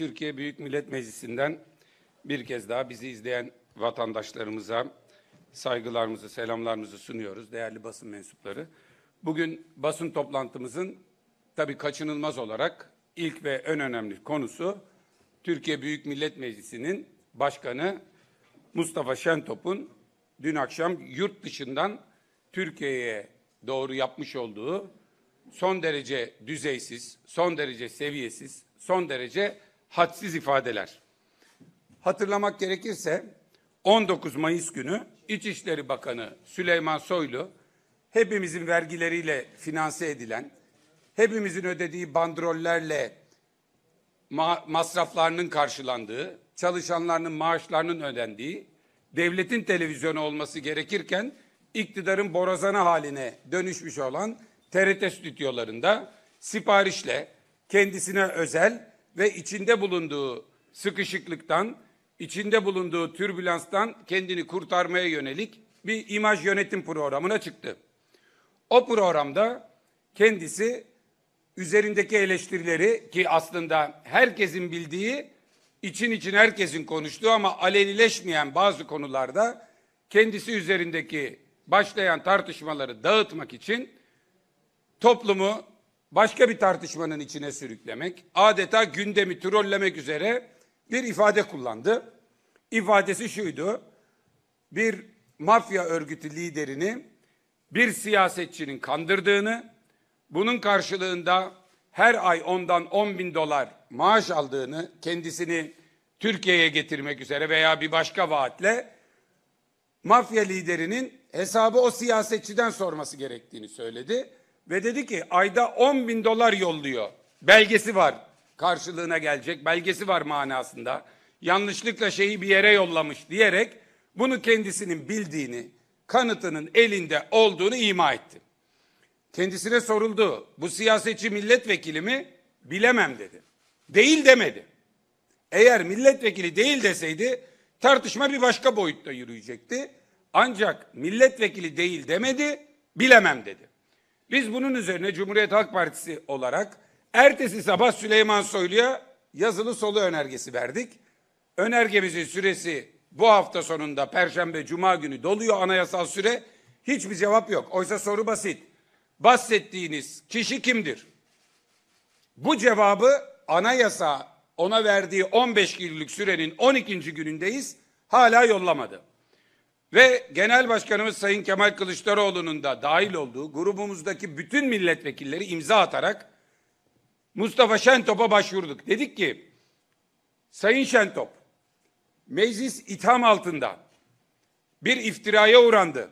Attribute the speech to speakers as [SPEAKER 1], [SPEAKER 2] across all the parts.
[SPEAKER 1] Türkiye Büyük Millet Meclisi'nden bir kez daha bizi izleyen vatandaşlarımıza saygılarımızı, selamlarımızı sunuyoruz değerli basın mensupları. Bugün basın toplantımızın tabii kaçınılmaz olarak ilk ve en önemli konusu Türkiye Büyük Millet Meclisi'nin başkanı Mustafa Şentop'un dün akşam yurt dışından Türkiye'ye doğru yapmış olduğu son derece düzeysiz, son derece seviyesiz, son derece hadsiz ifadeler. Hatırlamak gerekirse 19 Mayıs günü İçişleri Bakanı Süleyman Soylu hepimizin vergileriyle finanse edilen, hepimizin ödediği bandrollerle ma masraflarının karşılandığı, çalışanlarının maaşlarının ödendiği, devletin televizyonu olması gerekirken iktidarın borazana haline dönüşmüş olan TRT stüdyolarında siparişle kendisine özel ve içinde bulunduğu sıkışıklıktan, içinde bulunduğu türbülanstan kendini kurtarmaya yönelik bir imaj yönetim programına çıktı. O programda kendisi üzerindeki eleştirileri ki aslında herkesin bildiği, için için herkesin konuştuğu ama alenileşmeyen bazı konularda kendisi üzerindeki başlayan tartışmaları dağıtmak için toplumu başka bir tartışmanın içine sürüklemek, adeta gündemi trollemek üzere bir ifade kullandı. İfadesi şuydu. Bir mafya örgütü liderini bir siyasetçinin kandırdığını, bunun karşılığında her ay ondan 10 bin dolar maaş aldığını, kendisini Türkiye'ye getirmek üzere veya bir başka vaatle mafya liderinin hesabı o siyasetçiden sorması gerektiğini söyledi. Ve dedi ki ayda 10 bin dolar yolluyor. Belgesi var karşılığına gelecek belgesi var manasında. Yanlışlıkla şeyi bir yere yollamış diyerek bunu kendisinin bildiğini, kanıtının elinde olduğunu ima etti. Kendisine soruldu. Bu siyasetçi milletvekili mi? Bilemem dedi. Değil demedi. Eğer milletvekili değil deseydi tartışma bir başka boyutta yürüyecekti. Ancak milletvekili değil demedi, bilemem dedi. Biz bunun üzerine Cumhuriyet Halk Partisi olarak ertesi sabah Süleyman Soylu'ya yazılı solu önergesi verdik. Önergemizin süresi bu hafta sonunda Perşembe Cuma günü doluyor anayasal süre. Hiçbir cevap yok. Oysa soru basit. Bahsettiğiniz kişi kimdir? Bu cevabı anayasa ona verdiği 15 günlük sürenin 12. günündeyiz. Hala yollamadı. Ve Genel Başkanımız Sayın Kemal Kılıçdaroğlu'nun da dahil olduğu grubumuzdaki bütün milletvekilleri imza atarak Mustafa Şentop'a başvurduk. Dedik ki Sayın Şentop meclis itham altında bir iftiraya uğrandı.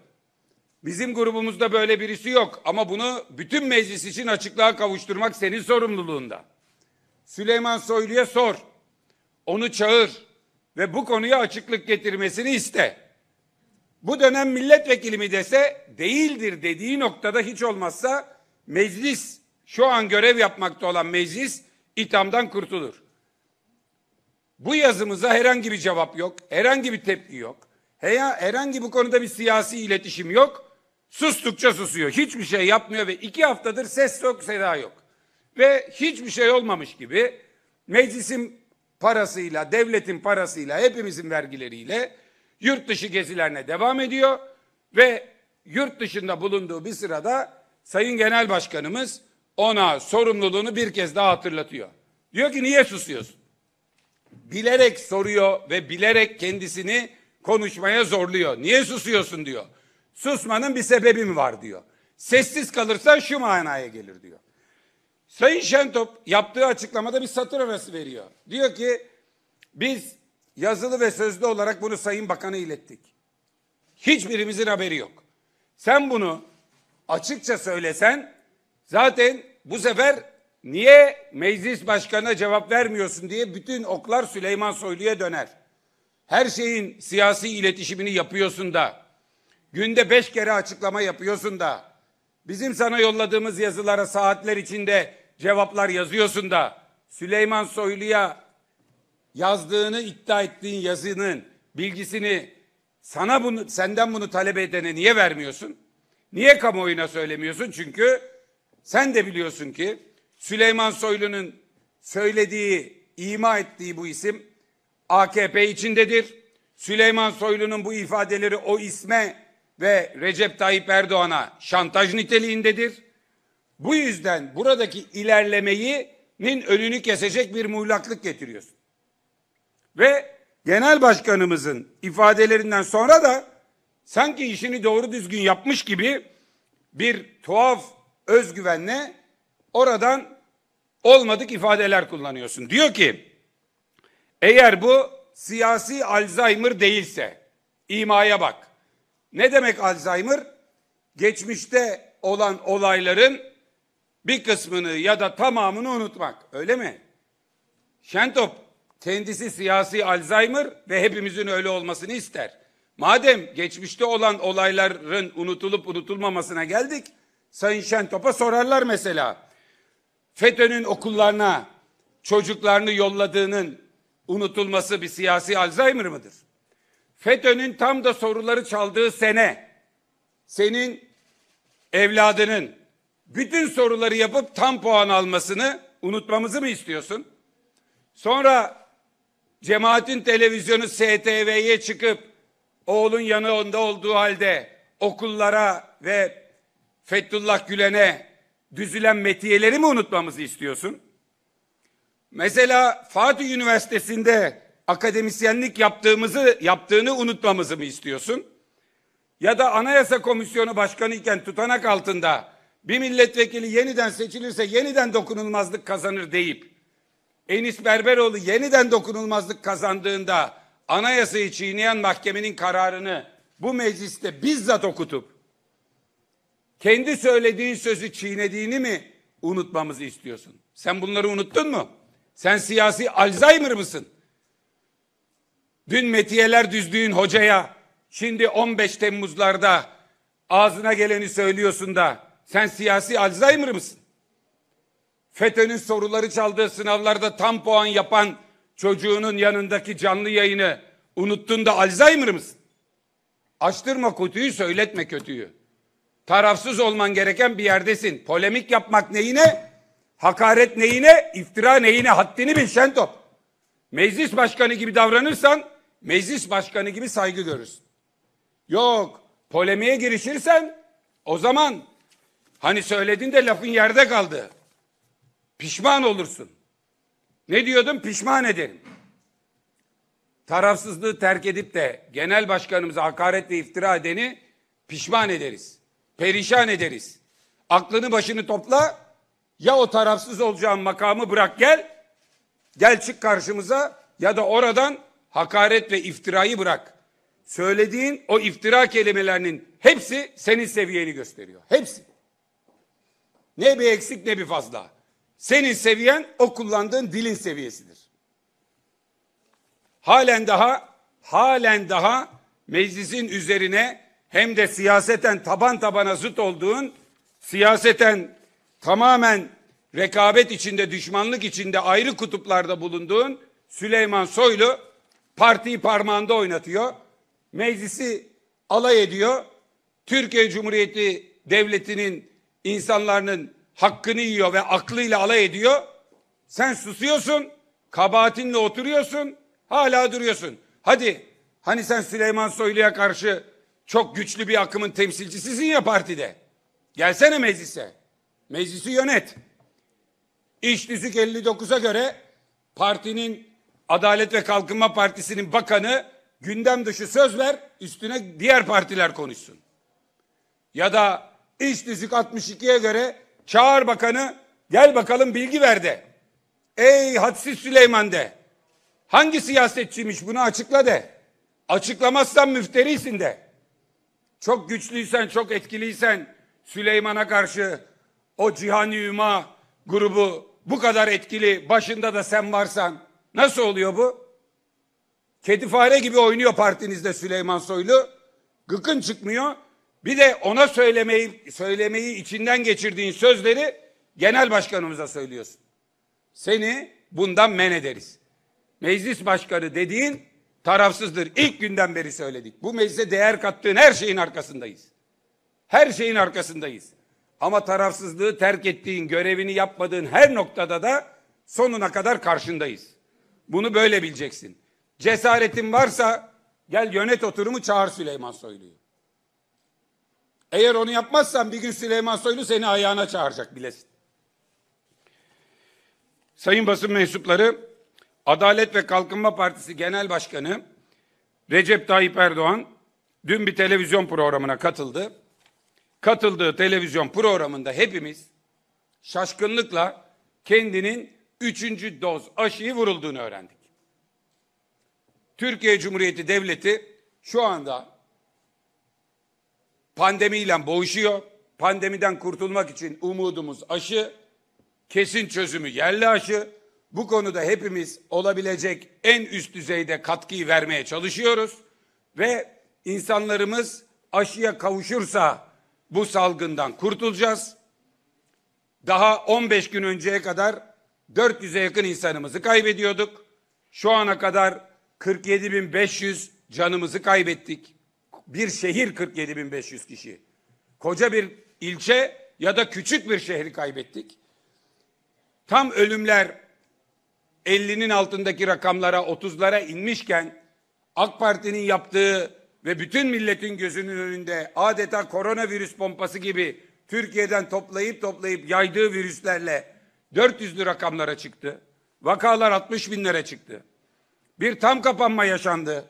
[SPEAKER 1] Bizim grubumuzda böyle birisi yok ama bunu bütün meclis için açıklığa kavuşturmak senin sorumluluğunda. Süleyman Soylu'ya sor. Onu çağır ve bu konuya açıklık getirmesini iste bu dönem milletvekili mi dese değildir dediği noktada hiç olmazsa meclis şu an görev yapmakta olan meclis ithamdan kurtulur. Bu yazımıza herhangi bir cevap yok, herhangi bir tepki yok, herhangi bu konuda bir siyasi iletişim yok. Sustukça susuyor, hiçbir şey yapmıyor ve iki haftadır ses yok, seda yok. Ve hiçbir şey olmamış gibi meclisin parasıyla, devletin parasıyla, hepimizin vergileriyle yurt dışı gezilerine devam ediyor ve yurt dışında bulunduğu bir sırada Sayın Genel Başkanımız ona sorumluluğunu bir kez daha hatırlatıyor. Diyor ki niye susuyorsun? Bilerek soruyor ve bilerek kendisini konuşmaya zorluyor. Niye susuyorsun diyor. Susmanın bir sebebi mi var diyor. Sessiz kalırsan şu manaya gelir diyor. Sayın Şentop yaptığı açıklamada bir satır arası veriyor. Diyor ki biz Yazılı ve sözlü olarak bunu Sayın Bakan'a ilettik. Hiçbirimizin haberi yok. Sen bunu açıkça söylesen zaten bu sefer niye meclis başkanına cevap vermiyorsun diye bütün oklar Süleyman Soylu'ya döner. Her şeyin siyasi iletişimini yapıyorsun da, günde beş kere açıklama yapıyorsun da, bizim sana yolladığımız yazılara saatler içinde cevaplar yazıyorsun da, Süleyman Soylu'ya yazdığını iddia ettiğin yazının bilgisini sana bunu senden bunu talep edene niye vermiyorsun? Niye kamuoyuna söylemiyorsun? Çünkü sen de biliyorsun ki Süleyman Soylu'nun söylediği, ima ettiği bu isim AKP içindedir. Süleyman Soylu'nun bu ifadeleri o isme ve Recep Tayyip Erdoğan'a şantaj niteliğindedir. Bu yüzden buradaki ilerlemeyi'nin önünü kesecek bir muğlaklık getiriyorsun. Ve genel başkanımızın ifadelerinden sonra da sanki işini doğru düzgün yapmış gibi bir tuhaf özgüvenle oradan olmadık ifadeler kullanıyorsun. Diyor ki eğer bu siyasi Alzheimer değilse imaya bak. Ne demek Alzheimer? Geçmişte olan olayların bir kısmını ya da tamamını unutmak. Öyle mi? Şentop Kendisi siyasi Alzheimer ve hepimizin öyle olmasını ister. Madem geçmişte olan olayların unutulup unutulmamasına geldik, Sayın Şentop'a sorarlar mesela. FETÖ'nün okullarına çocuklarını yolladığının unutulması bir siyasi Alzheimer mıdır? FETÖ'nün tam da soruları çaldığı sene senin evladının bütün soruları yapıp tam puan almasını unutmamızı mı istiyorsun? Sonra Cemaatin televizyonu STV'ye çıkıp oğlun yanında olduğu halde okullara ve Fethullah Gülen'e düzülen metiyeleri mi unutmamızı istiyorsun? Mesela Fatih Üniversitesi'nde akademisyenlik yaptığımızı yaptığını unutmamızı mı istiyorsun? Ya da Anayasa Komisyonu Başkanı iken tutanak altında bir milletvekili yeniden seçilirse yeniden dokunulmazlık kazanır deyip Enis Berberoğlu yeniden dokunulmazlık kazandığında anayasayı çiğneyen mahkemenin kararını bu mecliste bizzat okutup kendi söylediğin sözü çiğnediğini mi unutmamızı istiyorsun? Sen bunları unuttun mu? Sen siyasi Alzheimer mısın? Dün metiyeler düzdüğün hocaya şimdi 15 Temmuz'larda ağzına geleni söylüyorsun da sen siyasi Alzheimer mısın? FETÖ'nün soruları çaldığı sınavlarda tam puan yapan çocuğunun yanındaki canlı yayını unuttun da Alzheimer mısın? Açtırma kutuyu söyletme kötüyü. Tarafsız olman gereken bir yerdesin. Polemik yapmak neyine? Hakaret neyine? İftira neyine? Haddini bil Şentop. Meclis başkanı gibi davranırsan meclis başkanı gibi saygı görürsün. Yok polemiğe girişirsen o zaman hani söyledin de lafın yerde kaldı. Pişman olursun. Ne diyordum? Pişman ederim. Tarafsızlığı terk edip de genel başkanımıza hakaret ve iftira edeni pişman ederiz. Perişan ederiz. Aklını başını topla. Ya o tarafsız olacağın makamı bırak gel. Gel çık karşımıza ya da oradan hakaret ve iftirayı bırak. Söylediğin o iftira kelimelerinin hepsi senin seviyeni gösteriyor. Hepsi. Ne bir eksik ne bir fazla. Senin seviyen o kullandığın dilin seviyesidir. Halen daha halen daha meclisin üzerine hem de siyaseten taban tabana zıt olduğun siyaseten tamamen rekabet içinde, düşmanlık içinde ayrı kutuplarda bulunduğun Süleyman Soylu partiyi parmağında oynatıyor. Meclisi alay ediyor. Türkiye Cumhuriyeti Devleti'nin insanların hakkını yiyor ve aklıyla alay ediyor. Sen susuyorsun, kabahatinle oturuyorsun, hala duruyorsun. Hadi hani sen Süleyman Soylu'ya karşı çok güçlü bir akımın temsilcisisin ya partide. Gelsene meclise. Meclisi yönet. İş Düzük 59'a göre partinin Adalet ve Kalkınma Partisi'nin bakanı gündem dışı söz ver üstüne diğer partiler konuşsun. Ya da İş Düzük 62'ye göre Çağır bakanı gel bakalım bilgi ver de. Ey hadsiz Süleyman de. Hangi siyasetçiymiş bunu açıkla de. Açıklamazsan müfterisin de. Çok güçlüysen, çok etkiliysen Süleyman'a karşı o Cihan Üma grubu bu kadar etkili, başında da sen varsan nasıl oluyor bu? Kedi fare gibi oynuyor partinizde Süleyman Soylu. Gıkın çıkmıyor. Bir de ona söylemeyi, söylemeyi içinden geçirdiğin sözleri genel başkanımıza söylüyorsun. Seni bundan men ederiz. Meclis başkanı dediğin tarafsızdır. İlk günden beri söyledik. Bu meclise değer kattığın her şeyin arkasındayız. Her şeyin arkasındayız. Ama tarafsızlığı terk ettiğin, görevini yapmadığın her noktada da sonuna kadar karşındayız. Bunu böyle bileceksin. Cesaretin varsa gel yönet oturumu çağır Süleyman Soylu'yu. Eğer onu yapmazsan bir gün Süleyman Soylu seni ayağına çağıracak bilesin. Sayın basın mensupları, Adalet ve Kalkınma Partisi Genel Başkanı Recep Tayyip Erdoğan dün bir televizyon programına katıldı. Katıldığı televizyon programında hepimiz şaşkınlıkla kendinin üçüncü doz aşıyı vurulduğunu öğrendik. Türkiye Cumhuriyeti Devleti şu anda pandemiyle boğuşuyor. Pandemiden kurtulmak için umudumuz aşı, kesin çözümü yerli aşı. Bu konuda hepimiz olabilecek en üst düzeyde katkıyı vermeye çalışıyoruz ve insanlarımız aşıya kavuşursa bu salgından kurtulacağız. Daha 15 gün önceye kadar 400'e yakın insanımızı kaybediyorduk. Şu ana kadar 47.500 canımızı kaybettik bir şehir 47.500 kişi. Koca bir ilçe ya da küçük bir şehri kaybettik. Tam ölümler 50'nin altındaki rakamlara, 30'lara inmişken AK Parti'nin yaptığı ve bütün milletin gözünün önünde adeta koronavirüs pompası gibi Türkiye'den toplayıp toplayıp yaydığı virüslerle 400'lü rakamlara çıktı. Vakalar 60 binlere çıktı. Bir tam kapanma yaşandı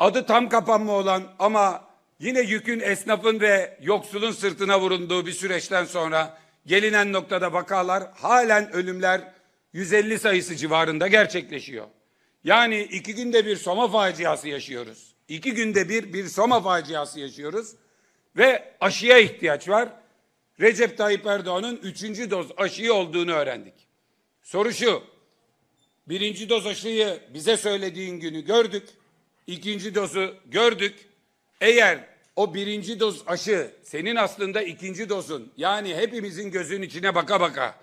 [SPEAKER 1] adı tam kapanma olan ama yine yükün esnafın ve yoksulun sırtına vurunduğu bir süreçten sonra gelinen noktada vakalar halen ölümler 150 sayısı civarında gerçekleşiyor. Yani iki günde bir Soma faciası yaşıyoruz. İki günde bir bir Soma faciası yaşıyoruz ve aşıya ihtiyaç var. Recep Tayyip Erdoğan'ın üçüncü doz aşıyı olduğunu öğrendik. Soru şu, birinci doz aşıyı bize söylediğin günü gördük ikinci dozu gördük. Eğer o birinci doz aşı senin aslında ikinci dozun yani hepimizin gözünün içine baka baka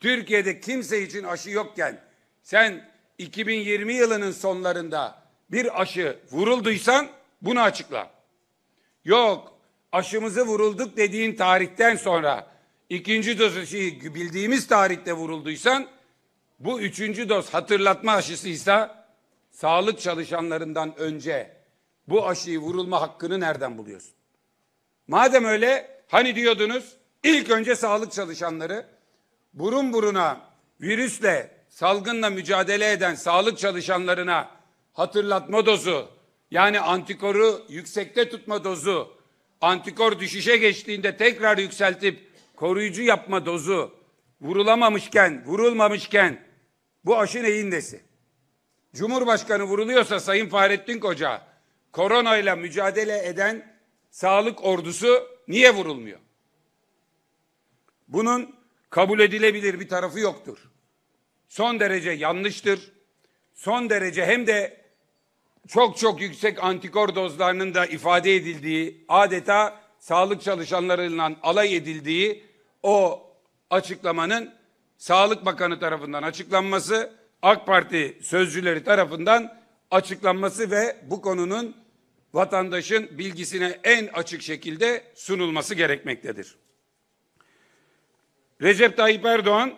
[SPEAKER 1] Türkiye'de kimse için aşı yokken sen 2020 yılının sonlarında bir aşı vurulduysan bunu açıkla. Yok aşımızı vurulduk dediğin tarihten sonra ikinci doz aşıyı bildiğimiz tarihte vurulduysan bu üçüncü doz hatırlatma aşısıysa sağlık çalışanlarından önce bu aşıyı vurulma hakkını nereden buluyorsun? Madem öyle hani diyordunuz ilk önce sağlık çalışanları burun buruna virüsle salgınla mücadele eden sağlık çalışanlarına hatırlatma dozu yani antikoru yüksekte tutma dozu antikor düşüşe geçtiğinde tekrar yükseltip koruyucu yapma dozu vurulamamışken vurulmamışken bu aşı neyin nesi? Cumhurbaşkanı vuruluyorsa Sayın Fahrettin Koca koronayla mücadele eden sağlık ordusu niye vurulmuyor? Bunun kabul edilebilir bir tarafı yoktur. Son derece yanlıştır. Son derece hem de çok çok yüksek antikor dozlarının da ifade edildiği, adeta sağlık çalışanlarından alay edildiği o açıklamanın Sağlık Bakanı tarafından açıklanması AK Parti sözcüleri tarafından açıklanması ve bu konunun vatandaşın bilgisine en açık şekilde sunulması gerekmektedir. Recep Tayyip Erdoğan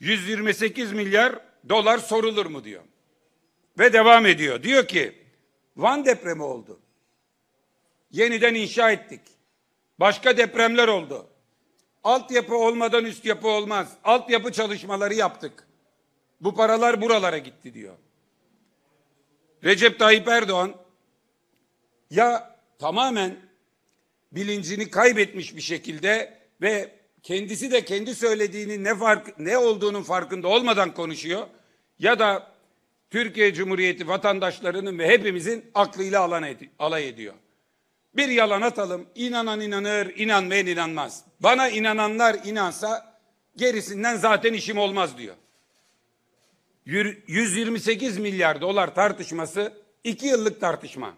[SPEAKER 1] 128 milyar dolar sorulur mu diyor. Ve devam ediyor. Diyor ki Van depremi oldu. Yeniden inşa ettik. Başka depremler oldu. Altyapı olmadan üst yapı olmaz. Altyapı çalışmaları yaptık. Bu paralar buralara gitti diyor. Recep Tayyip Erdoğan ya tamamen bilincini kaybetmiş bir şekilde ve kendisi de kendi söylediğini ne fark ne olduğunun farkında olmadan konuşuyor ya da Türkiye Cumhuriyeti vatandaşlarının ve hepimizin aklıyla alan ed alay ediyor. Bir yalan atalım, inanan inanır, inanmayan inanmaz. Bana inananlar inansa gerisinden zaten işim olmaz diyor. 128 milyar dolar tartışması iki yıllık tartışma.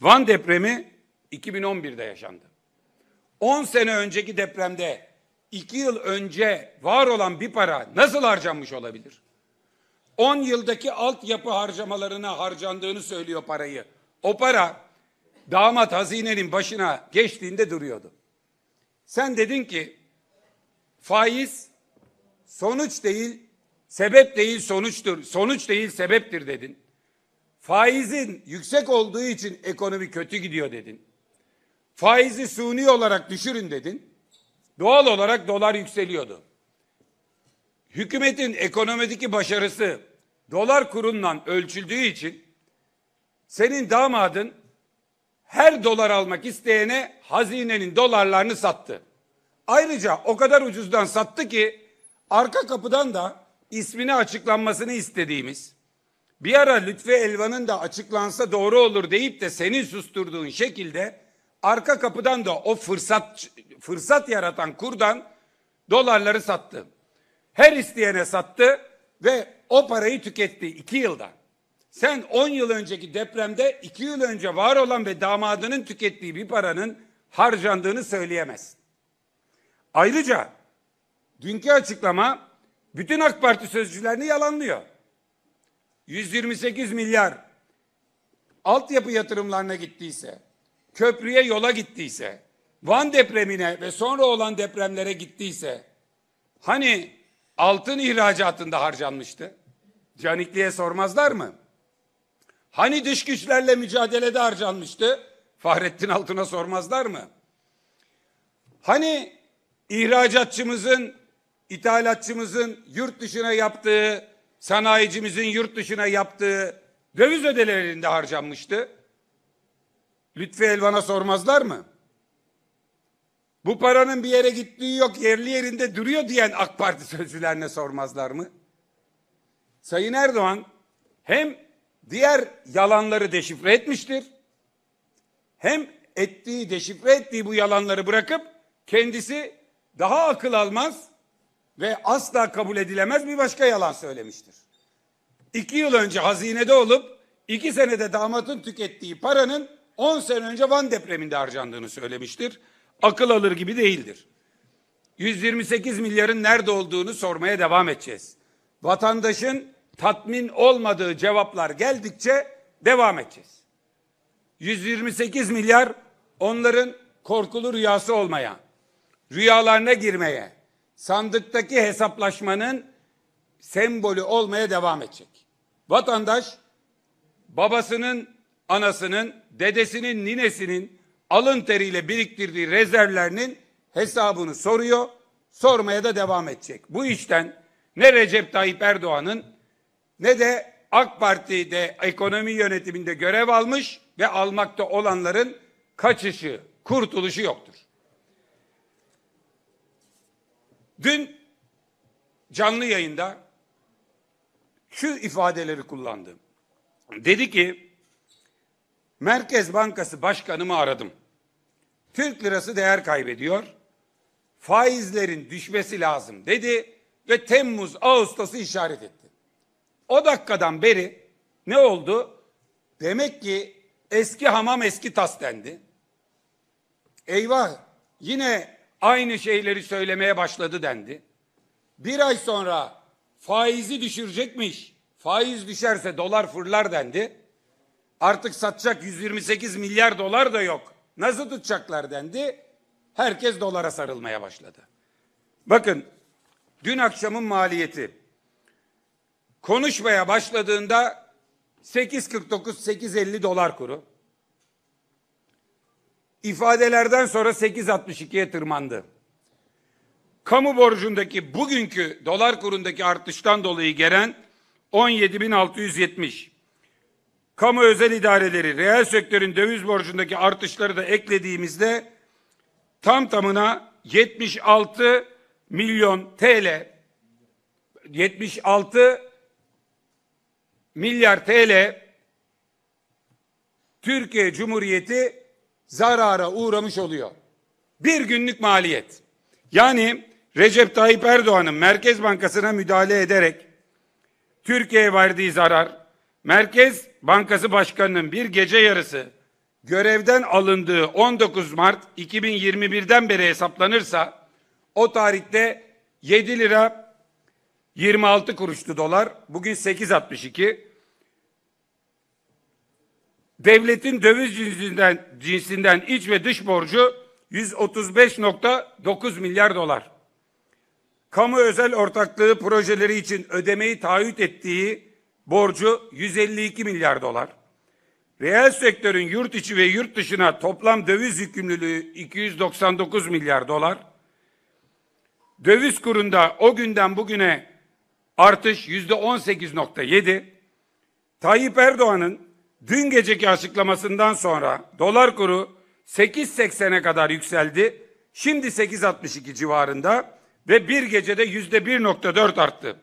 [SPEAKER 1] Van depremi 2011'de yaşandı. 10 sene önceki depremde 2 yıl önce var olan bir para nasıl harcanmış olabilir? 10 yıldaki altyapı harcamalarına harcandığını söylüyor parayı. O para damat hazinenin başına geçtiğinde duruyordu. Sen dedin ki faiz sonuç değil Sebep değil sonuçtur. Sonuç değil sebeptir dedin. Faizin yüksek olduğu için ekonomi kötü gidiyor dedin. Faizi suni olarak düşürün dedin. Doğal olarak dolar yükseliyordu. Hükümetin ekonomideki başarısı dolar kurundan ölçüldüğü için senin damadın her dolar almak isteyene hazinenin dolarlarını sattı. Ayrıca o kadar ucuzdan sattı ki arka kapıdan da ismini açıklanmasını istediğimiz, bir ara Lütfi Elvan'ın da açıklansa doğru olur deyip de senin susturduğun şekilde arka kapıdan da o fırsat fırsat yaratan kurdan dolarları sattı. Her isteyene sattı ve o parayı tüketti iki yılda. Sen 10 yıl önceki depremde iki yıl önce var olan ve damadının tükettiği bir paranın harcandığını söyleyemezsin. Ayrıca dünkü açıklama bütün AK Parti sözcülerini yalanlıyor. 128 milyar altyapı yatırımlarına gittiyse, köprüye yola gittiyse, Van depremine ve sonra olan depremlere gittiyse, hani altın ihracatında harcanmıştı? Canikli'ye sormazlar mı? Hani dış güçlerle mücadelede harcanmıştı? Fahrettin altına sormazlar mı? Hani ihracatçımızın ithalatçımızın yurt dışına yaptığı, sanayicimizin yurt dışına yaptığı döviz ödelerinde harcanmıştı. Lütfi Elvan'a sormazlar mı? Bu paranın bir yere gittiği yok, yerli yerinde duruyor diyen AK Parti sözcülerine sormazlar mı? Sayın Erdoğan hem diğer yalanları deşifre etmiştir, hem ettiği, deşifre ettiği bu yalanları bırakıp kendisi daha akıl almaz, ve asla kabul edilemez bir başka yalan söylemiştir. İki yıl önce hazinede olup iki senede damatın tükettiği paranın on sene önce Van depreminde harcandığını söylemiştir. Akıl alır gibi değildir. 128 milyarın nerede olduğunu sormaya devam edeceğiz. Vatandaşın tatmin olmadığı cevaplar geldikçe devam edeceğiz. 128 milyar onların korkulu rüyası olmaya, rüyalarına girmeye, sandıktaki hesaplaşmanın sembolü olmaya devam edecek. Vatandaş babasının, anasının, dedesinin, ninesinin alın teriyle biriktirdiği rezervlerinin hesabını soruyor, sormaya da devam edecek. Bu işten ne Recep Tayyip Erdoğan'ın ne de AK Parti'de ekonomi yönetiminde görev almış ve almakta olanların kaçışı, kurtuluşu yoktur. Dün canlı yayında şu ifadeleri kullandı. Dedi ki Merkez Bankası Başkanımı aradım. Türk lirası değer kaybediyor. Faizlerin düşmesi lazım dedi ve Temmuz Ağustos'u işaret etti. O dakikadan beri ne oldu? Demek ki eski hamam eski tas dendi. Eyvah yine aynı şeyleri söylemeye başladı dendi. Bir ay sonra faizi düşürecekmiş. Faiz düşerse dolar fırlar dendi. Artık satacak 128 milyar dolar da yok. Nasıl tutacaklar dendi. Herkes dolara sarılmaya başladı. Bakın dün akşamın maliyeti konuşmaya başladığında 8.49 8.50 dolar kuru ifadelerden sonra 8.62'ye tırmandı. Kamu borcundaki bugünkü dolar kurundaki artıştan dolayı gelen 17.670. Kamu özel idareleri, reel sektörün döviz borcundaki artışları da eklediğimizde tam tamına 76 milyon TL 76 milyar TL Türkiye Cumhuriyeti zarara uğramış oluyor. Bir günlük maliyet. Yani Recep Tayyip Erdoğan'ın Merkez Bankası'na müdahale ederek Türkiye'ye verdiği zarar, Merkez Bankası Başkanı'nın bir gece yarısı görevden alındığı 19 Mart 2021'den beri hesaplanırsa o tarihte 7 lira 26 kuruştu dolar. Bugün 8.62 devletin döviz cinsinden, cinsinden iç ve dış borcu 135.9 milyar dolar. Kamu özel ortaklığı projeleri için ödemeyi taahhüt ettiği borcu 152 milyar dolar. Reel sektörün yurt içi ve yurt dışına toplam döviz yükümlülüğü 299 milyar dolar. Döviz kurunda o günden bugüne artış yüzde %18.7. Tayyip Erdoğan'ın Dün geceki açıklamasından sonra dolar kuru 8.80'e kadar yükseldi. Şimdi 8.62 civarında ve bir gecede yüzde %1.4 arttı.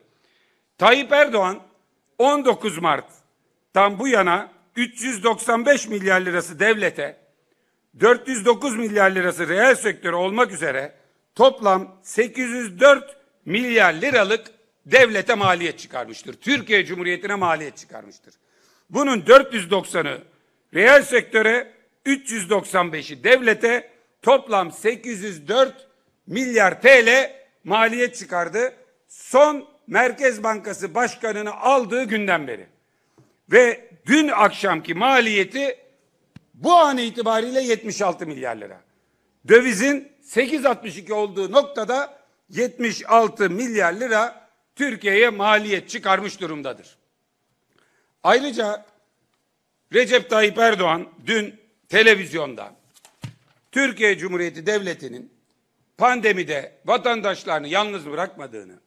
[SPEAKER 1] Tayyip Erdoğan 19 Mart'tan bu yana 395 milyar lirası devlete, 409 milyar lirası reel sektörü olmak üzere toplam 804 milyar liralık devlete maliyet çıkarmıştır. Türkiye Cumhuriyeti'ne maliyet çıkarmıştır. Bunun 490'ı reel sektöre, 395'i devlete toplam 804 milyar TL maliyet çıkardı. Son Merkez Bankası Başkanı'nı aldığı günden beri. Ve dün akşamki maliyeti bu an itibariyle 76 milyar lira. Dövizin 8.62 olduğu noktada 76 milyar lira Türkiye'ye maliyet çıkarmış durumdadır. Ayrıca Recep Tayyip Erdoğan dün televizyonda Türkiye Cumhuriyeti Devleti'nin pandemide vatandaşlarını yalnız bırakmadığını,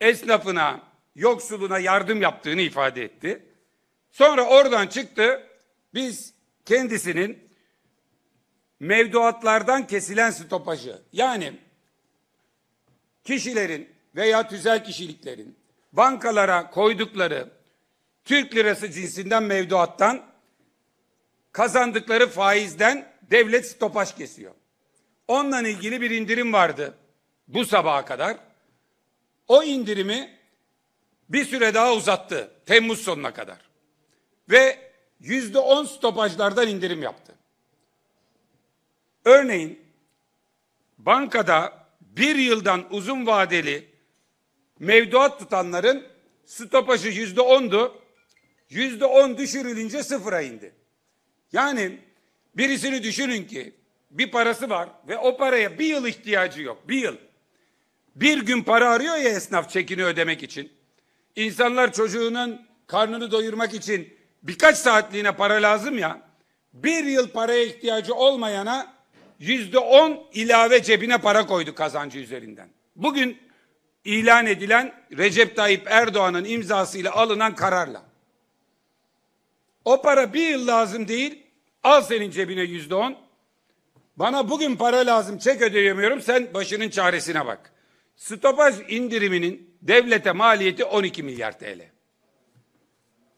[SPEAKER 1] esnafına, yoksuluna yardım yaptığını ifade etti. Sonra oradan çıktı. Biz kendisinin mevduatlardan kesilen stopajı yani kişilerin veya tüzel kişiliklerin bankalara koydukları Türk lirası cinsinden mevduattan kazandıkları faizden devlet stopaj kesiyor. Onunla ilgili bir indirim vardı bu sabaha kadar. O indirimi bir süre daha uzattı Temmuz sonuna kadar. Ve yüzde on stopajlardan indirim yaptı. Örneğin bankada bir yıldan uzun vadeli mevduat tutanların stopajı yüzde ondu yüzde on düşürülünce sıfıra indi. Yani birisini düşünün ki bir parası var ve o paraya bir yıl ihtiyacı yok. Bir yıl. Bir gün para arıyor ya esnaf çekini ödemek için. İnsanlar çocuğunun karnını doyurmak için birkaç saatliğine para lazım ya. Bir yıl paraya ihtiyacı olmayana yüzde on ilave cebine para koydu kazancı üzerinden. Bugün ilan edilen Recep Tayyip Erdoğan'ın imzasıyla alınan kararla. O para bir yıl lazım değil. Al senin cebine yüzde on. Bana bugün para lazım çek ödeyemiyorum sen başının çaresine bak. Stopaj indiriminin devlete maliyeti 12 milyar TL.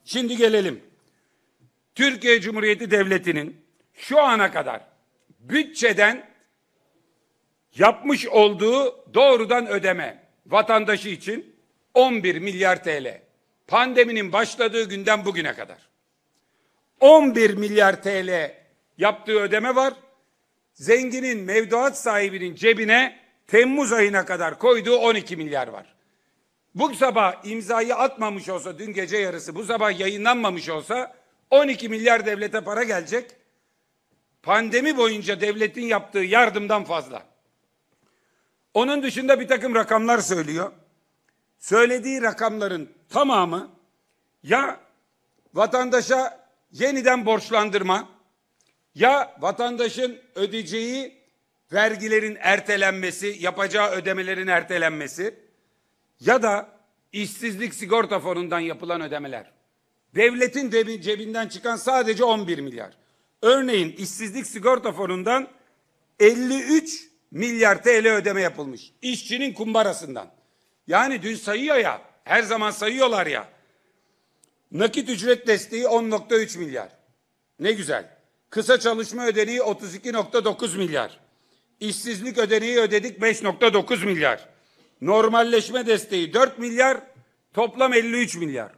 [SPEAKER 1] Şimdi gelelim. Türkiye Cumhuriyeti Devleti'nin şu ana kadar bütçeden yapmış olduğu doğrudan ödeme vatandaşı için 11 milyar TL. Pandeminin başladığı günden bugüne kadar. 11 milyar TL yaptığı ödeme var. Zenginin mevduat sahibinin cebine Temmuz ayına kadar koyduğu 12 milyar var. Bu sabah imzayı atmamış olsa dün gece yarısı bu sabah yayınlanmamış olsa 12 milyar devlete para gelecek. Pandemi boyunca devletin yaptığı yardımdan fazla. Onun dışında bir takım rakamlar söylüyor. Söylediği rakamların tamamı ya vatandaşa yeniden borçlandırma ya vatandaşın ödeyeceği vergilerin ertelenmesi, yapacağı ödemelerin ertelenmesi ya da işsizlik sigorta fonundan yapılan ödemeler. Devletin cebinden çıkan sadece 11 milyar. Örneğin işsizlik sigorta fonundan 53 milyar TL ödeme yapılmış. İşçinin kumbarasından. Yani dün sayıyor ya, her zaman sayıyorlar ya. Nakit ücret desteği 10.3 milyar. Ne güzel. Kısa çalışma ödeneği 32.9 milyar. İşsizlik ödeneği ödedik 5.9 milyar. Normalleşme desteği 4 milyar, toplam 53 milyar.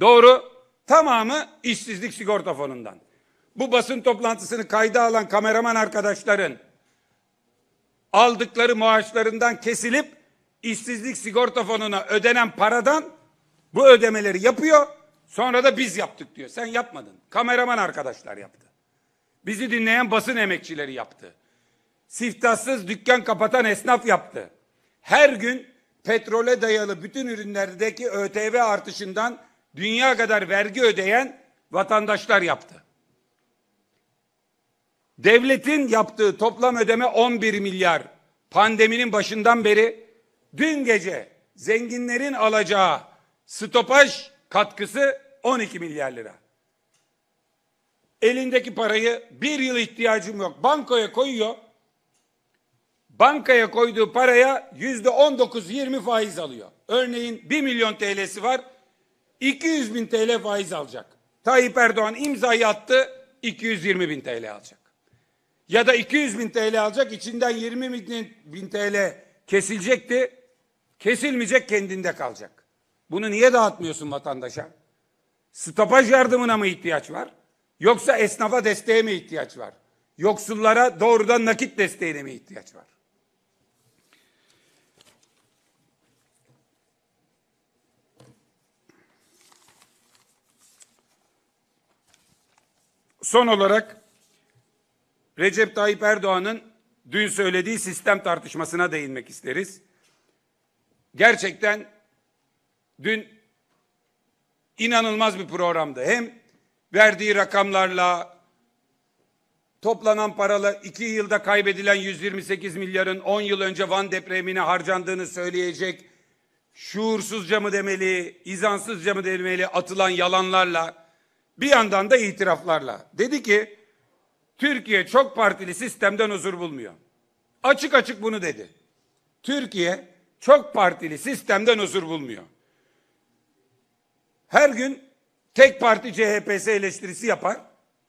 [SPEAKER 1] Doğru. Tamamı işsizlik sigorta fonundan. Bu basın toplantısını kayda alan kameraman arkadaşların aldıkları maaşlarından kesilip işsizlik sigorta fonuna ödenen paradan bu ödemeleri yapıyor Sonra da biz yaptık diyor. Sen yapmadın. Kameraman arkadaşlar yaptı. Bizi dinleyen basın emekçileri yaptı. Siftahsız dükkan kapatan esnaf yaptı. Her gün petrole dayalı bütün ürünlerdeki ÖTV artışından dünya kadar vergi ödeyen vatandaşlar yaptı. Devletin yaptığı toplam ödeme 11 milyar. Pandeminin başından beri dün gece zenginlerin alacağı stopaj katkısı 12 milyar lira. Elindeki parayı bir yıl ihtiyacım yok. Bankaya koyuyor. Bankaya koyduğu paraya yüzde 19-20 faiz alıyor. Örneğin 1 milyon TL'si var. 200 bin TL faiz alacak. Tayyip Erdoğan imzayı attı. 220 bin TL alacak. Ya da 200 bin TL alacak. içinden 20 bin, bin TL kesilecekti. Kesilmeyecek kendinde kalacak. Bunu niye dağıtmıyorsun vatandaşa? Stopaj yardımına mı ihtiyaç var? Yoksa esnafa desteğe mi ihtiyaç var? Yoksullara doğrudan nakit desteğine mi ihtiyaç var? Son olarak Recep Tayyip Erdoğan'ın dün söylediği sistem tartışmasına değinmek isteriz. Gerçekten dün inanılmaz bir programdı. Hem verdiği rakamlarla toplanan parala iki yılda kaybedilen 128 milyarın 10 yıl önce Van depremine harcandığını söyleyecek şuursuzca mı demeli, izansızca mı demeli atılan yalanlarla bir yandan da itiraflarla. Dedi ki Türkiye çok partili sistemden huzur bulmuyor. Açık açık bunu dedi. Türkiye çok partili sistemden huzur bulmuyor her gün tek parti CHP'si eleştirisi yapar.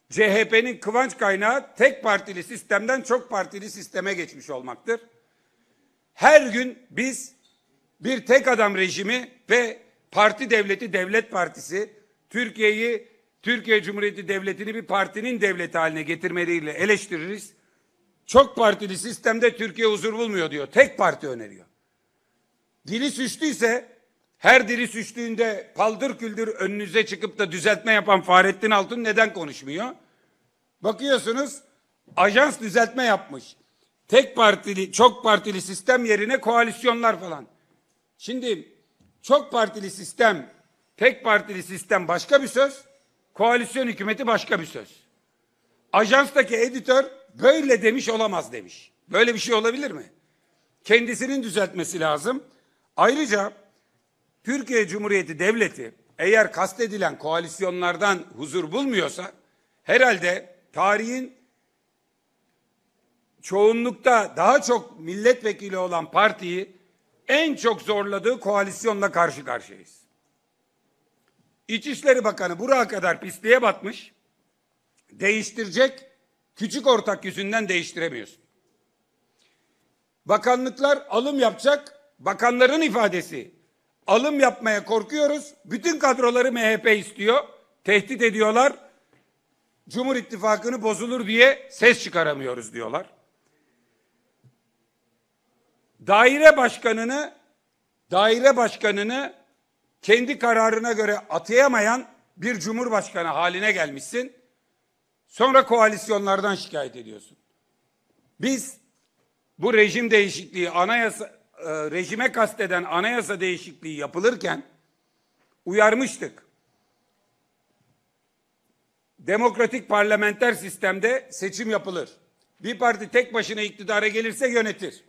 [SPEAKER 1] CHP'nin kıvanç kaynağı tek partili sistemden çok partili sisteme geçmiş olmaktır. Her gün biz bir tek adam rejimi ve parti devleti devlet partisi Türkiye'yi Türkiye Cumhuriyeti Devleti'ni bir partinin devleti haline getirmeleriyle eleştiririz. Çok partili sistemde Türkiye huzur bulmuyor diyor. Tek parti öneriyor. Dili süslüyse her diri düştüğünde paldır küldür önünüze çıkıp da düzeltme yapan Fahrettin Altun neden konuşmuyor? Bakıyorsunuz ajans düzeltme yapmış. Tek partili, çok partili sistem yerine koalisyonlar falan. Şimdi çok partili sistem, tek partili sistem başka bir söz, koalisyon hükümeti başka bir söz. Ajanstaki editör böyle demiş olamaz demiş. Böyle bir şey olabilir mi? Kendisinin düzeltmesi lazım. Ayrıca Türkiye Cumhuriyeti Devleti eğer kastedilen koalisyonlardan huzur bulmuyorsa herhalde tarihin çoğunlukta daha çok milletvekili olan partiyi en çok zorladığı koalisyonla karşı karşıyayız. İçişleri Bakanı buraya kadar pisliğe batmış, değiştirecek küçük ortak yüzünden değiştiremiyorsun. Bakanlıklar alım yapacak, bakanların ifadesi Alım yapmaya korkuyoruz. Bütün kadroları MHP istiyor. Tehdit ediyorlar. Cumhur İttifakı'nı bozulur diye ses çıkaramıyoruz diyorlar. Daire başkanını daire başkanını kendi kararına göre atayamayan bir cumhurbaşkanı haline gelmişsin. Sonra koalisyonlardan şikayet ediyorsun. Biz bu rejim değişikliği anayasa e, rejime kasteden anayasa değişikliği yapılırken uyarmıştık. Demokratik parlamenter sistemde seçim yapılır. Bir parti tek başına iktidara gelirse yönetir.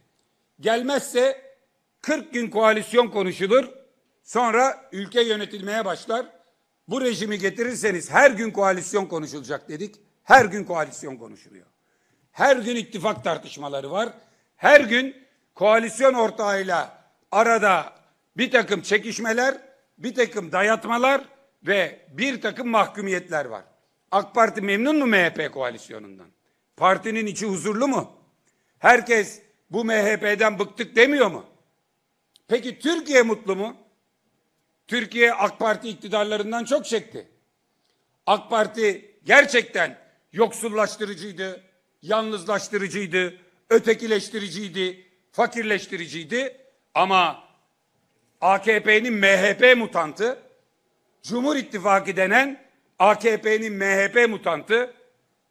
[SPEAKER 1] Gelmezse 40 gün koalisyon konuşulur. Sonra ülke yönetilmeye başlar. Bu rejimi getirirseniz her gün koalisyon konuşulacak dedik. Her gün koalisyon konuşuluyor. Her gün ittifak tartışmaları var. Her gün koalisyon ortağıyla arada bir takım çekişmeler, bir takım dayatmalar ve bir takım mahkumiyetler var. AK Parti memnun mu MHP koalisyonundan? Partinin içi huzurlu mu? Herkes bu MHP'den bıktık demiyor mu? Peki Türkiye mutlu mu? Türkiye AK Parti iktidarlarından çok çekti. AK Parti gerçekten yoksullaştırıcıydı, yalnızlaştırıcıydı, ötekileştiriciydi, fakirleştiriciydi ama AKP'nin MHP mutantı, Cumhur İttifakı denen AKP'nin MHP mutantı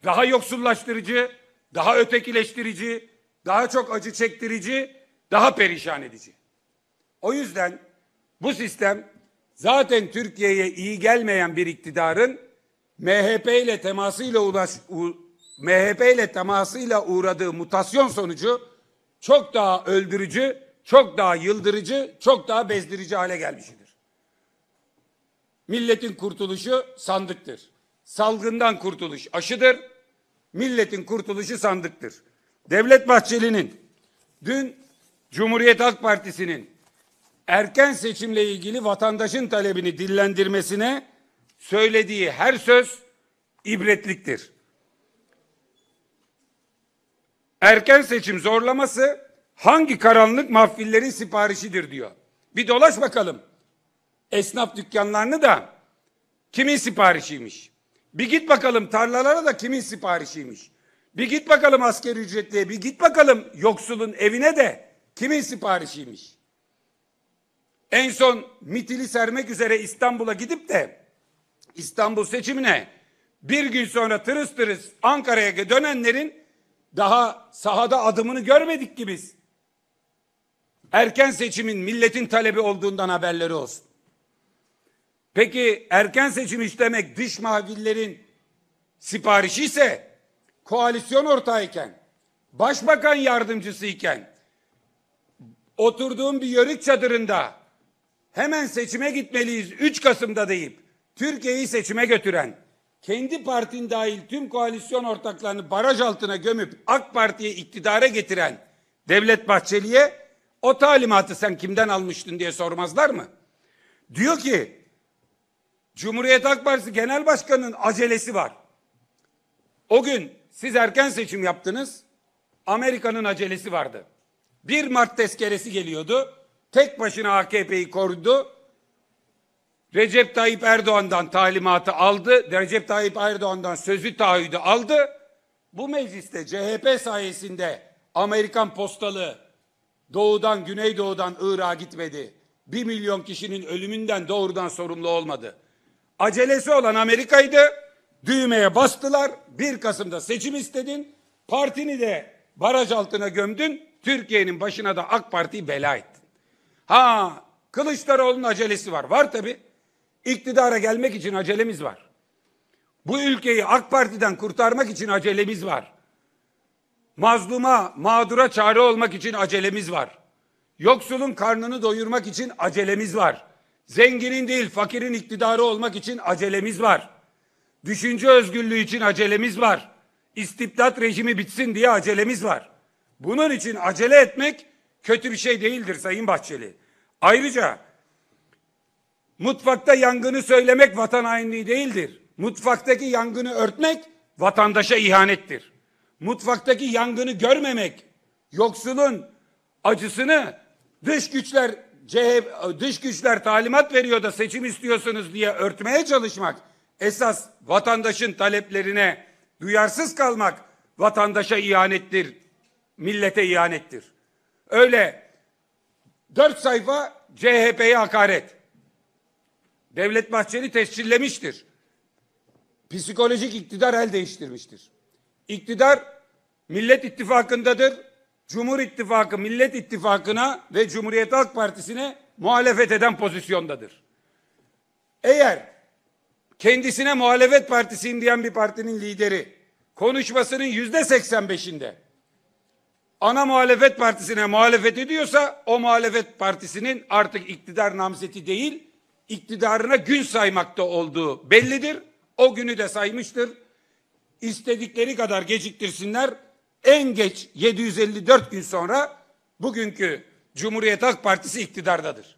[SPEAKER 1] daha yoksullaştırıcı, daha ötekileştirici, daha çok acı çektirici, daha perişan edici. O yüzden bu sistem zaten Türkiye'ye iyi gelmeyen bir iktidarın MHP ile temasıyla ulaş, u, MHP ile temasıyla uğradığı mutasyon sonucu çok daha öldürücü, çok daha yıldırıcı, çok daha bezdirici hale gelmişidir. Milletin kurtuluşu sandıktır. Salgından kurtuluş aşıdır. Milletin kurtuluşu sandıktır. Devlet Bahçeli'nin dün Cumhuriyet Halk Partisi'nin erken seçimle ilgili vatandaşın talebini dillendirmesine söylediği her söz ibretliktir erken seçim zorlaması hangi karanlık mahfillerin siparişidir diyor. Bir dolaş bakalım. Esnaf dükkanlarını da kimin siparişiymiş? Bir git bakalım tarlalara da kimin siparişiymiş? Bir git bakalım asker ücretliye, bir git bakalım yoksulun evine de kimin siparişiymiş? En son mitili sermek üzere İstanbul'a gidip de İstanbul seçimine bir gün sonra tırıs tırıs Ankara'ya dönenlerin daha sahada adımını görmedik ki biz. Erken seçimin milletin talebi olduğundan haberleri olsun. Peki erken seçim işlemek dış mahvillerin siparişi ise koalisyon ortağıyken, başbakan yardımcısı iken, oturduğum bir yörük çadırında hemen seçime gitmeliyiz 3 Kasım'da deyip Türkiye'yi seçime götüren kendi partin dahil tüm koalisyon ortaklarını baraj altına gömüp AK Parti'ye iktidara getiren Devlet Bahçeli'ye o talimatı sen kimden almıştın diye sormazlar mı? Diyor ki Cumhuriyet Halk Partisi Genel Başkanı'nın acelesi var. O gün siz erken seçim yaptınız. Amerika'nın acelesi vardı. 1 Mart tezkeresi geliyordu. Tek başına AKP'yi korudu. Recep Tayyip Erdoğan'dan talimatı aldı. Recep Tayyip Erdoğan'dan sözü taahhüdü aldı. Bu mecliste CHP sayesinde Amerikan postalı doğudan Güneydoğu'dan Irak'a gitmedi. Bir milyon kişinin ölümünden doğrudan sorumlu olmadı. Acelesi olan Amerika'ydı. Düğmeye bastılar. 1 Kasım'da seçim istedin. Partini de baraj altına gömdün. Türkiye'nin başına da AK Parti'yi bela ettin. Ha Kılıçdaroğlu'nun acelesi var. Var tabii. İktidara gelmek için acelemiz var. Bu ülkeyi AK Parti'den kurtarmak için acelemiz var. Mazluma, mağdura çare olmak için acelemiz var. Yoksulun karnını doyurmak için acelemiz var. Zenginin değil fakirin iktidarı olmak için acelemiz var. Düşünce özgürlüğü için acelemiz var. İstibdat rejimi bitsin diye acelemiz var. Bunun için acele etmek kötü bir şey değildir Sayın Bahçeli. Ayrıca Mutfakta yangını söylemek vatan hainliği değildir. Mutfaktaki yangını örtmek vatandaşa ihanettir. Mutfaktaki yangını görmemek, yoksulun acısını dış güçler CHP, dış güçler talimat veriyor da seçim istiyorsunuz diye örtmeye çalışmak esas vatandaşın taleplerine duyarsız kalmak vatandaşa ihanettir, millete ihanettir. Öyle dört sayfa CHP'ye hakaret. Devlet Bahçeli tescillemiştir. Psikolojik iktidar el değiştirmiştir. İktidar Millet İttifakı'ndadır. Cumhur İttifakı Millet İttifakı'na ve Cumhuriyet Halk Partisi'ne muhalefet eden pozisyondadır. Eğer kendisine muhalefet partisiyim diyen bir partinin lideri konuşmasının yüzde seksen beşinde ana muhalefet partisine muhalefet ediyorsa o muhalefet partisinin artık iktidar namzeti değil iktidarına gün saymakta olduğu bellidir. O günü de saymıştır. İstedikleri kadar geciktirsinler. En geç 754 gün sonra bugünkü Cumhuriyet Halk Partisi iktidardadır.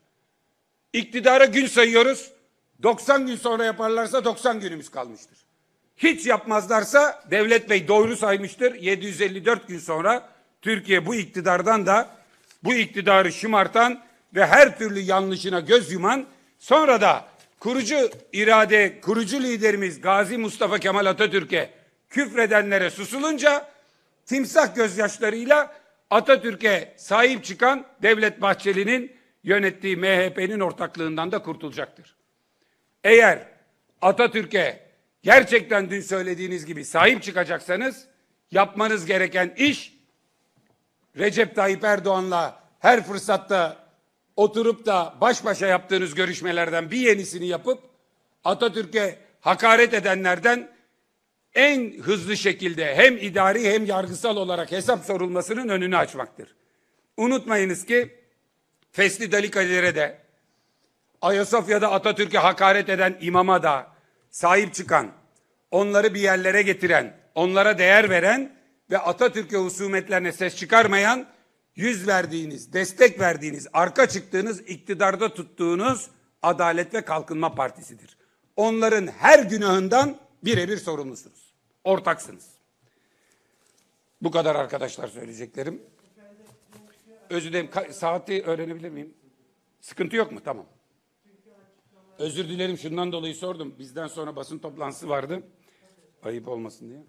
[SPEAKER 1] İktidara gün sayıyoruz. 90 gün sonra yaparlarsa 90 günümüz kalmıştır. Hiç yapmazlarsa Devlet Bey doğru saymıştır. 754 gün sonra Türkiye bu iktidardan da bu iktidarı şımartan ve her türlü yanlışına göz yuman Sonra da kurucu irade, kurucu liderimiz Gazi Mustafa Kemal Atatürk'e küfredenlere susulunca timsah gözyaşlarıyla Atatürk'e sahip çıkan Devlet Bahçeli'nin yönettiği MHP'nin ortaklığından da kurtulacaktır. Eğer Atatürk'e gerçekten dün söylediğiniz gibi sahip çıkacaksanız yapmanız gereken iş Recep Tayyip Erdoğan'la her fırsatta oturup da baş başa yaptığınız görüşmelerden bir yenisini yapıp Atatürk'e hakaret edenlerden en hızlı şekilde hem idari hem yargısal olarak hesap sorulmasının önünü açmaktır. Unutmayınız ki Fesli Dalikader'e de Ayasofya'da Atatürk'e hakaret eden imama da sahip çıkan, onları bir yerlere getiren, onlara değer veren ve Atatürk'e husumetlerine ses çıkarmayan yüz verdiğiniz, destek verdiğiniz, arka çıktığınız, iktidarda tuttuğunuz Adalet ve Kalkınma Partisi'dir. Onların her günahından birebir sorumlusunuz. Ortaksınız. Bu kadar arkadaşlar söyleyeceklerim. Özür dilerim saati öğrenebilir miyim? Sıkıntı yok mu? Tamam. Özür dilerim şundan dolayı sordum. Bizden sonra basın toplantısı vardı. Ayıp olmasın diye.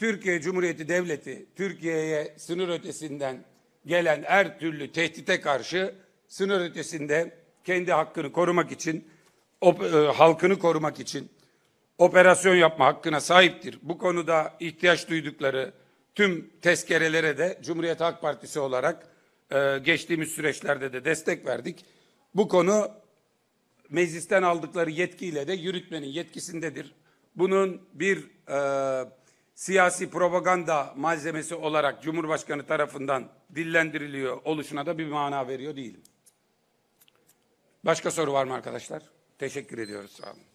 [SPEAKER 1] Türkiye Cumhuriyeti Devleti Türkiye'ye sınır ötesinden gelen her türlü tehdite karşı sınır ötesinde kendi hakkını korumak için e, halkını korumak için operasyon yapma hakkına sahiptir. Bu konuda ihtiyaç duydukları tüm tezkerelere de Cumhuriyet Halk Partisi olarak e, geçtiğimiz süreçlerde de destek verdik. Bu konu meclisten aldıkları yetkiyle de yürütmenin yetkisindedir. Bunun bir e, siyasi propaganda malzemesi olarak Cumhurbaşkanı tarafından dillendiriliyor oluşuna da bir mana veriyor değilim. Başka soru var mı arkadaşlar? Teşekkür ediyoruz. Sağ olun.